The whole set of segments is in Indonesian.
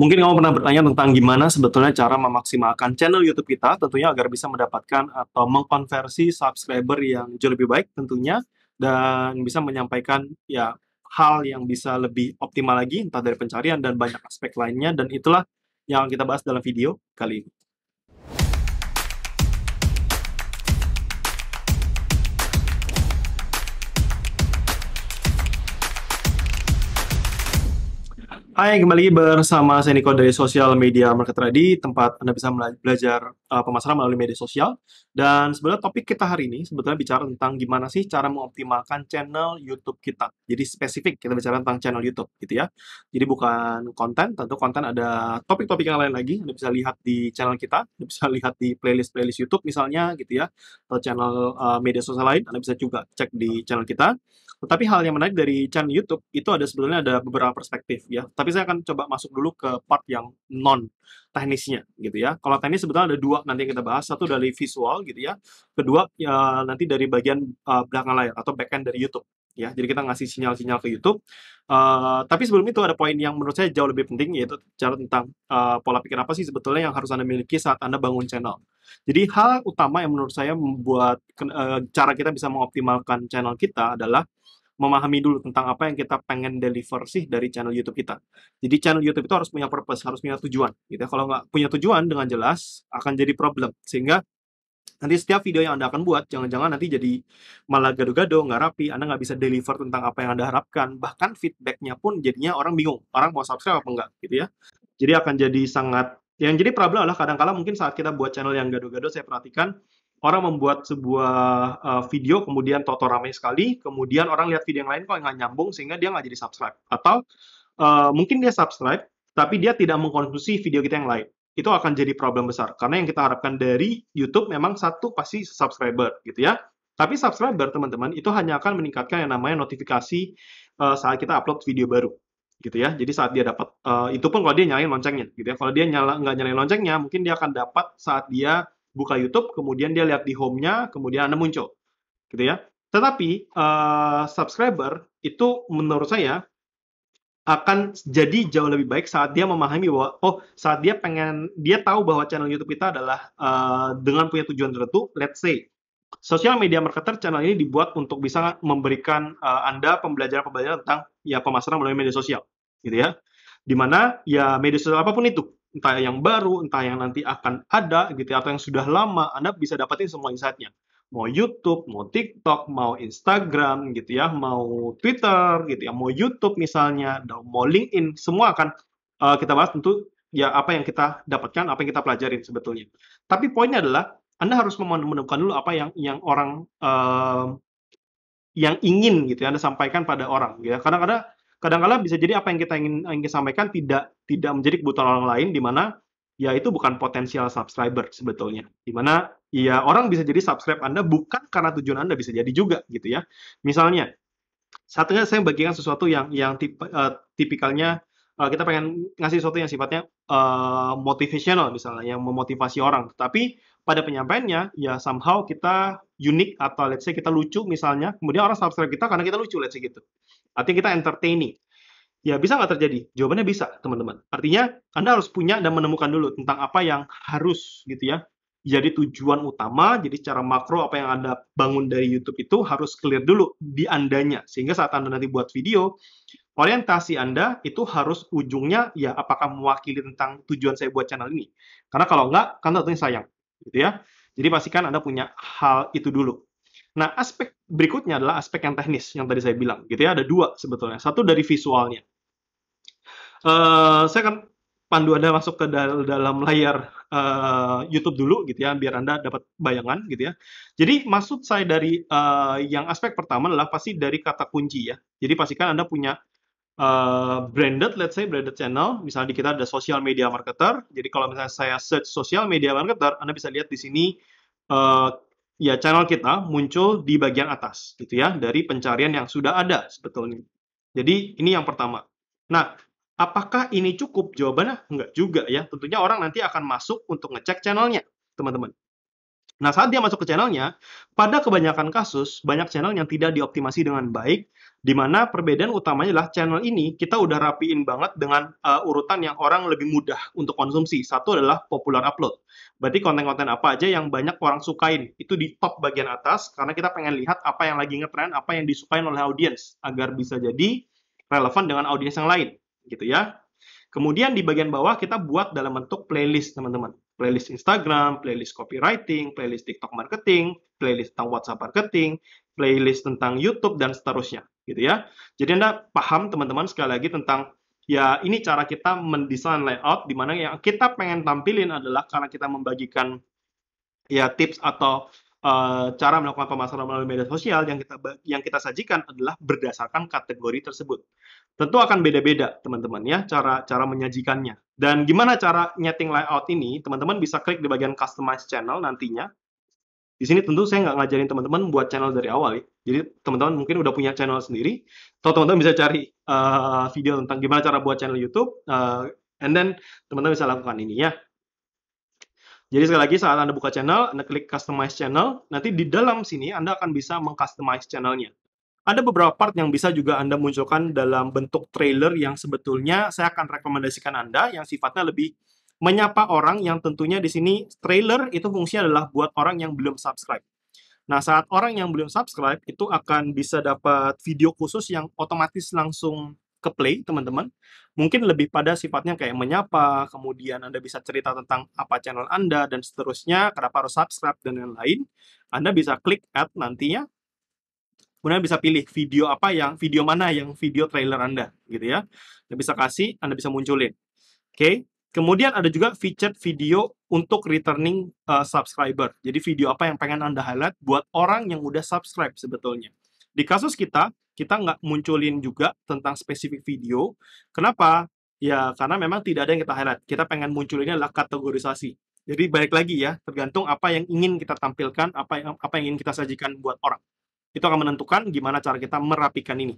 Mungkin kamu pernah bertanya tentang gimana sebetulnya cara memaksimalkan channel YouTube kita tentunya agar bisa mendapatkan atau mengkonversi subscriber yang jauh lebih baik tentunya dan bisa menyampaikan ya hal yang bisa lebih optimal lagi entah dari pencarian dan banyak aspek lainnya dan itulah yang kita bahas dalam video kali ini. Hai, kembali bersama saya Niko dari Social Media Market Ready, tempat Anda bisa belajar uh, pemasaran melalui media sosial. Dan sebenarnya topik kita hari ini sebetulnya bicara tentang gimana sih cara mengoptimalkan channel YouTube kita. Jadi spesifik kita bicara tentang channel YouTube gitu ya. Jadi bukan konten, tentu konten ada topik-topik yang lain lagi. Anda bisa lihat di channel kita, Anda bisa lihat di playlist-playlist YouTube misalnya gitu ya, atau channel uh, media sosial lain, Anda bisa juga cek di channel kita. Tetapi hal yang menarik dari channel YouTube itu ada sebenarnya ada beberapa perspektif ya. Tapi saya akan coba masuk dulu ke part yang non teknisnya gitu ya. Kalau teknis sebetulnya ada dua dua nanti kita bahas satu dari visual gitu ya kedua ya, nanti dari bagian uh, belakang layar atau backend dari YouTube ya jadi kita ngasih sinyal-sinyal ke YouTube uh, tapi sebelum itu ada poin yang menurut saya jauh lebih penting yaitu cara tentang uh, pola pikir apa sih sebetulnya yang harus anda miliki saat anda bangun channel jadi hal utama yang menurut saya membuat uh, cara kita bisa mengoptimalkan channel kita adalah memahami dulu tentang apa yang kita pengen deliver sih dari channel YouTube kita. Jadi channel YouTube itu harus punya purpose, harus punya tujuan. Gitu ya. Kalau nggak punya tujuan dengan jelas akan jadi problem. Sehingga nanti setiap video yang Anda akan buat, jangan-jangan nanti jadi malah gado-gado, nggak rapi, Anda nggak bisa deliver tentang apa yang Anda harapkan, bahkan feedbacknya pun jadinya orang bingung, orang mau subscribe apa nggak? gitu ya. Jadi akan jadi sangat, yang jadi problem adalah kadang kadang mungkin saat kita buat channel yang gado-gado, saya perhatikan, orang membuat sebuah uh, video kemudian toto ramai sekali kemudian orang lihat video yang lain kok nggak nyambung sehingga dia nggak jadi subscribe atau uh, mungkin dia subscribe tapi dia tidak mengkonsumsi video kita yang lain itu akan jadi problem besar karena yang kita harapkan dari YouTube memang satu pasti subscriber gitu ya tapi subscriber teman-teman itu hanya akan meningkatkan yang namanya notifikasi uh, saat kita upload video baru gitu ya. Jadi saat dia dapat uh, itu pun kalau dia nyalain loncengnya gitu ya. Kalau dia nyala nggak nyalain loncengnya, mungkin dia akan dapat saat dia buka YouTube, kemudian dia lihat di home-nya, kemudian Anda muncul. Gitu ya. Tetapi uh, subscriber itu menurut saya akan jadi jauh lebih baik saat dia memahami bahwa oh saat dia pengen dia tahu bahwa channel YouTube kita adalah uh, dengan punya tujuan tertentu let's say social media marketer channel ini dibuat untuk bisa memberikan uh, Anda pembelajaran-pembelajaran tentang ya pemasaran melalui media sosial gitu ya dimana ya media sosial apapun itu entah yang baru, entah yang nanti akan ada gitu ya, atau yang sudah lama, Anda bisa dapetin semua insight-nya. Mau YouTube, mau TikTok, mau Instagram gitu ya, mau Twitter gitu ya, mau YouTube misalnya, mau LinkedIn, semua akan uh, kita bahas tentu ya apa yang kita dapatkan, apa yang kita pelajarin sebetulnya. Tapi poinnya adalah Anda harus menemukan dulu apa yang yang orang uh, yang ingin gitu ya Anda sampaikan pada orang gitu ya. Kadang-kadang kadangkala bisa jadi apa yang kita ingin ingin sampaikan tidak tidak menjadi kebutuhan orang lain di mana ya itu bukan potensial subscriber sebetulnya. di mana ya orang bisa jadi subscribe Anda bukan karena tujuan Anda bisa jadi juga gitu ya. Misalnya, satunya saya bagikan sesuatu yang yang tip, uh, eh, tipikalnya uh, kita pengen ngasih sesuatu yang sifatnya uh, motivational misalnya, yang memotivasi orang. Tapi pada penyampaiannya ya somehow kita unik atau let's say kita lucu misalnya, kemudian orang subscribe kita karena kita lucu let's say gitu. Artinya kita entertaining. Ya bisa nggak terjadi? Jawabannya bisa, teman-teman. Artinya Anda harus punya dan menemukan dulu tentang apa yang harus gitu ya. Jadi tujuan utama, jadi cara makro apa yang Anda bangun dari YouTube itu harus clear dulu di Andanya. Sehingga saat Anda nanti buat video, orientasi Anda itu harus ujungnya ya apakah mewakili tentang tujuan saya buat channel ini. Karena kalau nggak, kan tentunya sayang. Gitu ya. Jadi pastikan Anda punya hal itu dulu. Nah, aspek berikutnya adalah aspek yang teknis yang tadi saya bilang, gitu ya. Ada dua sebetulnya. Satu dari visualnya. Uh, saya akan pandu Anda masuk ke dal dalam layar uh, YouTube dulu gitu ya biar Anda dapat bayangan gitu ya. Jadi maksud saya dari uh, yang aspek pertama adalah pasti dari kata kunci ya. Jadi pastikan Anda punya uh, branded, let's say branded channel, misalnya di kita ada social media marketer. Jadi kalau misalnya saya search social media marketer, Anda bisa lihat di sini uh, ya channel kita muncul di bagian atas gitu ya dari pencarian yang sudah ada sebetulnya. Jadi ini yang pertama. Nah, apakah ini cukup? Jawabannya enggak juga ya. Tentunya orang nanti akan masuk untuk ngecek channelnya, teman-teman. Nah, saat dia masuk ke channelnya, pada kebanyakan kasus, banyak channel yang tidak dioptimasi dengan baik, di mana perbedaan utamanya adalah channel ini kita udah rapiin banget dengan uh, urutan yang orang lebih mudah untuk konsumsi. Satu adalah popular upload. Berarti konten-konten apa aja yang banyak orang sukain itu di top bagian atas karena kita pengen lihat apa yang lagi ngetren, apa yang disukain oleh audiens agar bisa jadi relevan dengan audiens yang lain, gitu ya. Kemudian di bagian bawah kita buat dalam bentuk playlist, teman-teman. Playlist Instagram, playlist copywriting, playlist TikTok marketing, playlist tentang WhatsApp marketing, playlist tentang YouTube dan seterusnya gitu ya. Jadi Anda paham teman-teman sekali lagi tentang ya ini cara kita mendesain layout di mana yang kita pengen tampilin adalah karena kita membagikan ya tips atau uh, cara melakukan pemasaran melalui media sosial yang kita yang kita sajikan adalah berdasarkan kategori tersebut. Tentu akan beda-beda teman-teman ya cara cara menyajikannya. Dan gimana cara nyeting layout ini? Teman-teman bisa klik di bagian customize channel nantinya di sini tentu saya nggak ngajarin teman-teman buat channel dari awal ya. Jadi teman-teman mungkin udah punya channel sendiri, atau teman-teman bisa cari uh, video tentang gimana cara buat channel YouTube, uh, and then teman-teman bisa lakukan ini ya. Jadi sekali lagi saat Anda buka channel, Anda klik customize channel, nanti di dalam sini Anda akan bisa mengcustomize channelnya. Ada beberapa part yang bisa juga Anda munculkan dalam bentuk trailer yang sebetulnya saya akan rekomendasikan Anda yang sifatnya lebih menyapa orang yang tentunya di sini trailer itu fungsinya adalah buat orang yang belum subscribe. Nah, saat orang yang belum subscribe itu akan bisa dapat video khusus yang otomatis langsung ke play, teman-teman. Mungkin lebih pada sifatnya kayak menyapa, kemudian Anda bisa cerita tentang apa channel Anda, dan seterusnya, kenapa harus subscribe, dan lain-lain. Anda bisa klik add nantinya, kemudian bisa pilih video apa yang, video mana yang video trailer Anda, gitu ya. Anda bisa kasih, Anda bisa munculin. Oke, okay? Kemudian ada juga featured video untuk returning uh, subscriber. Jadi video apa yang pengen Anda highlight buat orang yang udah subscribe sebetulnya. Di kasus kita, kita nggak munculin juga tentang spesifik video. Kenapa? Ya karena memang tidak ada yang kita highlight. Kita pengen munculinnya adalah kategorisasi. Jadi balik lagi ya, tergantung apa yang ingin kita tampilkan, apa yang, apa yang ingin kita sajikan buat orang. Itu akan menentukan gimana cara kita merapikan ini.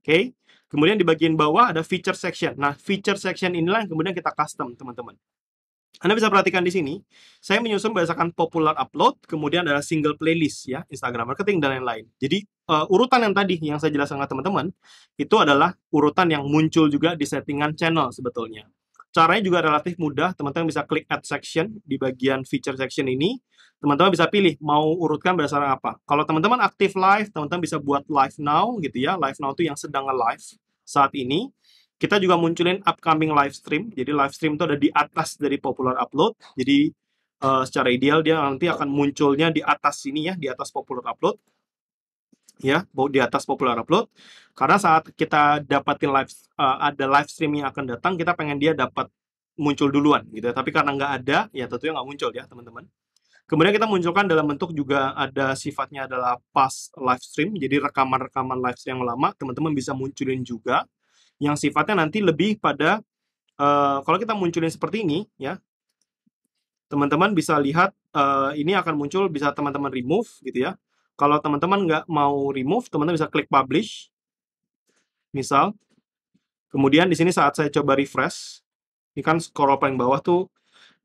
Oke, okay? Kemudian di bagian bawah ada feature section. Nah, feature section inilah yang kemudian kita custom, teman-teman. Anda bisa perhatikan di sini, saya menyusun berdasarkan popular upload, kemudian ada single playlist ya, Instagram marketing dan lain-lain. Jadi uh, urutan yang tadi yang saya jelaskan ke teman-teman itu adalah urutan yang muncul juga di settingan channel sebetulnya. Caranya juga relatif mudah, teman-teman bisa klik add section di bagian feature section ini. Teman-teman bisa pilih mau urutkan berdasarkan apa. Kalau teman-teman aktif live, teman-teman bisa buat live now gitu ya. Live now itu yang sedang live saat ini. Kita juga munculin upcoming live stream. Jadi live stream itu ada di atas dari popular upload. Jadi uh, secara ideal dia nanti akan munculnya di atas sini ya, di atas popular upload ya di atas popular upload karena saat kita dapatin live uh, ada live stream yang akan datang kita pengen dia dapat muncul duluan gitu ya. tapi karena nggak ada ya tentunya nggak muncul ya teman-teman kemudian kita munculkan dalam bentuk juga ada sifatnya adalah pas live stream jadi rekaman-rekaman live stream yang lama teman-teman bisa munculin juga yang sifatnya nanti lebih pada uh, kalau kita munculin seperti ini ya teman-teman bisa lihat uh, ini akan muncul bisa teman-teman remove gitu ya kalau teman-teman nggak mau remove, teman-teman bisa klik publish. Misal, kemudian di sini saat saya coba refresh, ini kan scroll paling bawah tuh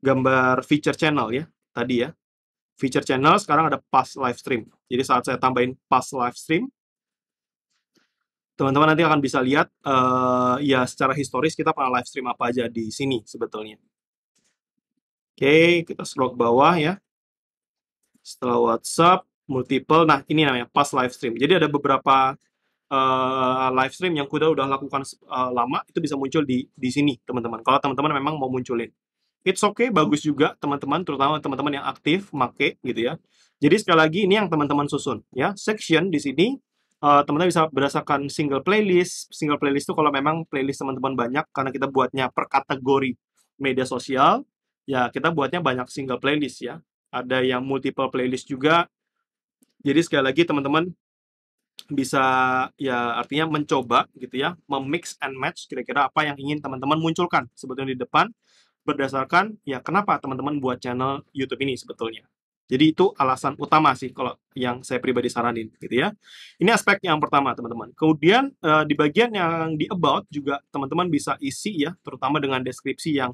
gambar feature channel ya, tadi ya. Feature channel sekarang ada past live stream. Jadi saat saya tambahin past live stream, teman-teman nanti akan bisa lihat uh, ya secara historis kita pernah live stream apa aja di sini sebetulnya. Oke, okay, kita scroll ke bawah ya. Setelah WhatsApp, multiple. Nah, ini namanya pas live stream. Jadi ada beberapa uh, live stream yang kuda udah lakukan uh, lama itu bisa muncul di di sini, teman-teman. Kalau teman-teman memang mau munculin. It's okay, bagus juga teman-teman, terutama teman-teman yang aktif make gitu ya. Jadi sekali lagi ini yang teman-teman susun ya. Section di sini eh, teman-teman uh, bisa berdasarkan single playlist. Single playlist itu kalau memang playlist teman-teman banyak karena kita buatnya per kategori media sosial, ya kita buatnya banyak single playlist ya. Ada yang multiple playlist juga, jadi sekali lagi teman-teman bisa ya artinya mencoba gitu ya, memix and match kira-kira apa yang ingin teman-teman munculkan sebetulnya di depan berdasarkan ya kenapa teman-teman buat channel YouTube ini sebetulnya. Jadi itu alasan utama sih kalau yang saya pribadi saranin gitu ya. Ini aspek yang pertama teman-teman. Kemudian uh, di bagian yang di about juga teman-teman bisa isi ya, terutama dengan deskripsi yang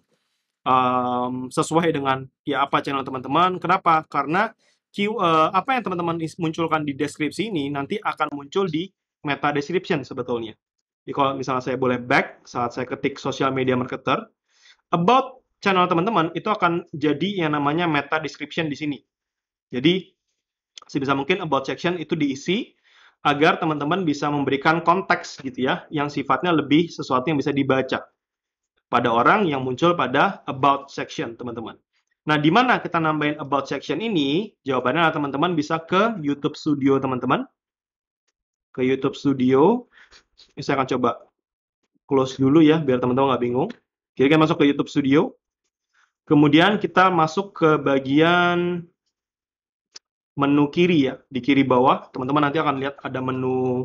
um, sesuai dengan ya apa channel teman-teman. Kenapa? Karena Q, uh, apa yang teman-teman munculkan di deskripsi ini nanti akan muncul di meta description sebetulnya. Jadi kalau misalnya saya boleh back saat saya ketik social media marketer, about channel teman-teman itu akan jadi yang namanya meta description di sini. Jadi sebisa mungkin about section itu diisi agar teman-teman bisa memberikan konteks gitu ya yang sifatnya lebih sesuatu yang bisa dibaca pada orang yang muncul pada about section teman-teman. Nah, di mana kita nambahin about section ini? Jawabannya adalah teman-teman bisa ke YouTube Studio, teman-teman. Ke YouTube Studio. Ini saya akan coba close dulu ya, biar teman-teman nggak bingung. Jadi kita masuk ke YouTube Studio. Kemudian kita masuk ke bagian menu kiri ya, di kiri bawah. Teman-teman nanti akan lihat ada menu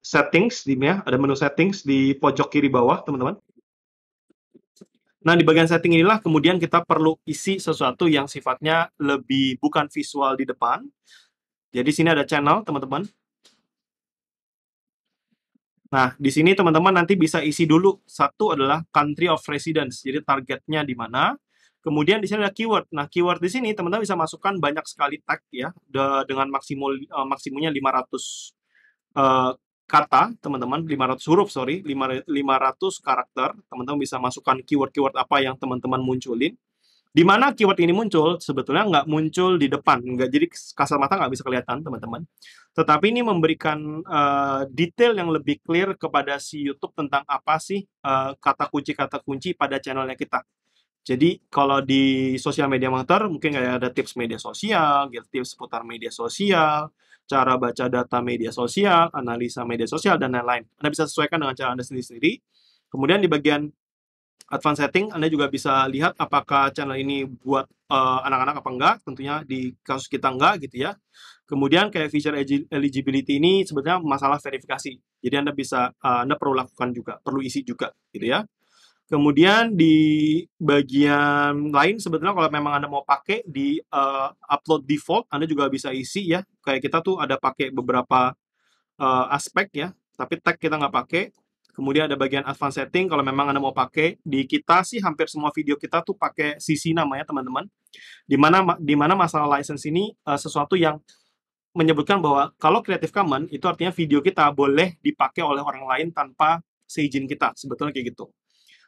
settings, di ya. ada menu settings di pojok kiri bawah, teman-teman. Nah, di bagian setting inilah kemudian kita perlu isi sesuatu yang sifatnya lebih bukan visual di depan. Jadi sini ada channel, teman-teman. Nah, di sini teman-teman nanti bisa isi dulu. Satu adalah country of residence, jadi targetnya di mana. Kemudian di sini ada keyword. Nah, keyword di sini teman-teman bisa masukkan banyak sekali tag ya, dengan maksimal eh, maksimumnya 500 uh, kata, teman-teman, 500 huruf, sorry, 500 karakter, teman-teman bisa masukkan keyword-keyword apa yang teman-teman munculin. Di mana keyword ini muncul, sebetulnya nggak muncul di depan, nggak jadi kasar mata nggak bisa kelihatan, teman-teman. Tetapi ini memberikan uh, detail yang lebih clear kepada si YouTube tentang apa sih uh, kata kunci-kata kunci pada channelnya kita. Jadi kalau di sosial media monitor mungkin kayak ada tips media sosial, gitu, tips seputar media sosial, cara baca data media sosial, analisa media sosial, dan lain-lain. Anda bisa sesuaikan dengan cara Anda sendiri-sendiri. Kemudian di bagian advanced setting, Anda juga bisa lihat apakah channel ini buat eh, anak-anak uh, apa enggak, tentunya di kasus kita enggak gitu ya. Kemudian kayak feature eligibility ini sebenarnya masalah verifikasi. Jadi Anda bisa, uh, Anda perlu lakukan juga, perlu isi juga gitu ya. Kemudian di bagian lain sebetulnya kalau memang Anda mau pakai di uh, upload default Anda juga bisa isi ya. Kayak kita tuh ada pakai beberapa uh, aspek ya, tapi tag kita nggak pakai. Kemudian ada bagian advanced setting kalau memang Anda mau pakai. Di kita sih hampir semua video kita tuh pakai CC namanya teman-teman. Di mana di mana masalah license ini uh, sesuatu yang menyebutkan bahwa kalau Creative Commons itu artinya video kita boleh dipakai oleh orang lain tanpa seizin kita. Sebetulnya kayak gitu.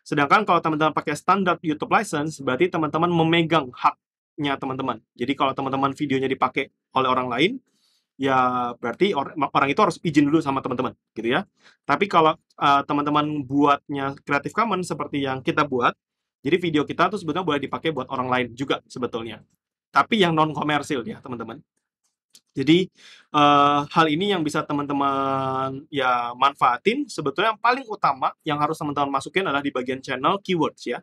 Sedangkan kalau teman-teman pakai standar YouTube license, berarti teman-teman memegang haknya teman-teman. Jadi kalau teman-teman videonya dipakai oleh orang lain, ya berarti or orang itu harus izin dulu sama teman-teman, gitu ya. Tapi kalau teman eh, teman-teman buatnya Creative Commons seperti yang kita buat, jadi video kita tuh sebetulnya boleh dipakai buat orang lain juga sebetulnya. Tapi yang non komersil ya, teman-teman. Jadi uh, hal ini yang bisa teman-teman ya manfaatin sebetulnya yang paling utama yang harus teman-teman masukin adalah di bagian channel keywords ya.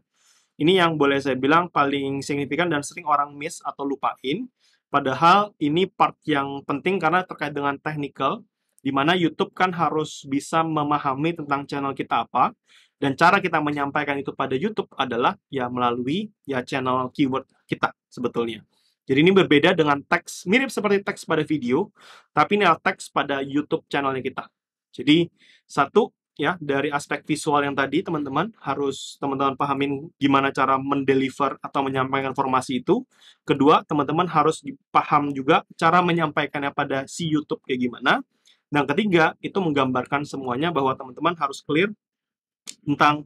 Ini yang boleh saya bilang paling signifikan dan sering orang miss atau lupain. Padahal ini part yang penting karena terkait dengan technical di mana YouTube kan harus bisa memahami tentang channel kita apa dan cara kita menyampaikan itu pada YouTube adalah ya melalui ya channel keyword kita sebetulnya. Jadi ini berbeda dengan teks, mirip seperti teks pada video, tapi ini adalah teks pada YouTube channelnya kita. Jadi satu ya dari aspek visual yang tadi teman-teman harus teman-teman pahamin gimana cara mendeliver atau menyampaikan informasi itu. Kedua, teman-teman harus paham juga cara menyampaikannya pada si YouTube kayak gimana. Dan ketiga, itu menggambarkan semuanya bahwa teman-teman harus clear tentang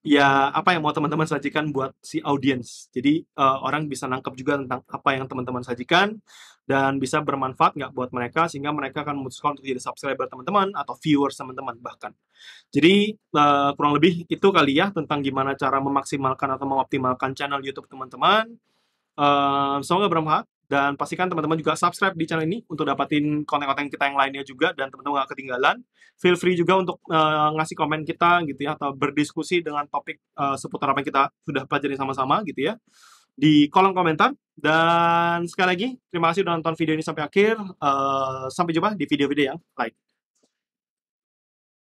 ya apa yang mau teman-teman sajikan buat si audiens. Jadi uh, orang bisa nangkep juga tentang apa yang teman-teman sajikan dan bisa bermanfaat nggak buat mereka sehingga mereka akan memutuskan untuk jadi subscriber teman-teman atau viewer teman-teman bahkan. Jadi uh, kurang lebih itu kali ya tentang gimana cara memaksimalkan atau mengoptimalkan channel YouTube teman-teman. Uh, semoga bermanfaat. Dan pastikan teman-teman juga subscribe di channel ini untuk dapatin konten-konten kita yang lainnya juga dan teman-teman nggak ketinggalan. Feel free juga untuk uh, ngasih komen kita gitu ya atau berdiskusi dengan topik uh, seputar apa yang kita sudah pelajari sama-sama gitu ya di kolom komentar. Dan sekali lagi terima kasih sudah nonton video ini sampai akhir. Uh, sampai jumpa di video-video yang lain.